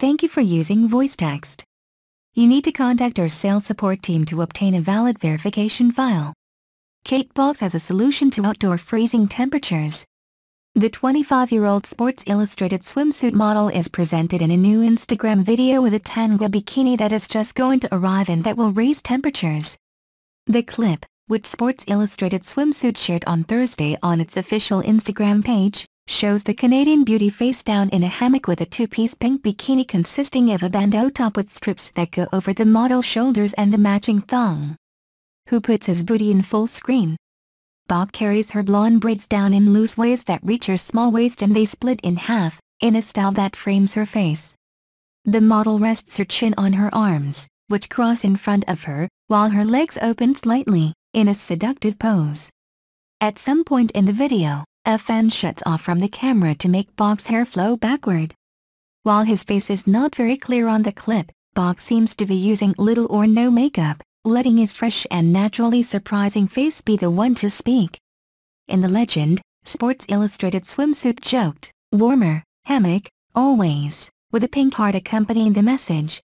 Thank you for using VoiceText. You need to contact our sales support team to obtain a valid verification file. Catebox has a solution to outdoor freezing temperatures. The 25-year-old Sports Illustrated swimsuit model is presented in a new Instagram video with a tanga bikini that is just going to arrive and that will raise temperatures. The clip, which Sports Illustrated swimsuit shared on Thursday on its official Instagram page, shows the Canadian beauty face down in a hammock with a two-piece pink bikini consisting of a bandeau top with strips that go over the model's shoulders and a matching thong. Who puts his booty in full screen? Bob carries her blonde braids down in loose waves that reach her small waist and they split in half, in a style that frames her face. The model rests her chin on her arms, which cross in front of her, while her legs open slightly, in a seductive pose. At some point in the video, FN shuts off from the camera to make Bog's hair flow backward. While his face is not very clear on the clip, Bog seems to be using little or no makeup, letting his fresh and naturally surprising face be the one to speak. In the legend, Sports Illustrated swimsuit joked, warmer, hammock, always, with a pink heart accompanying the message,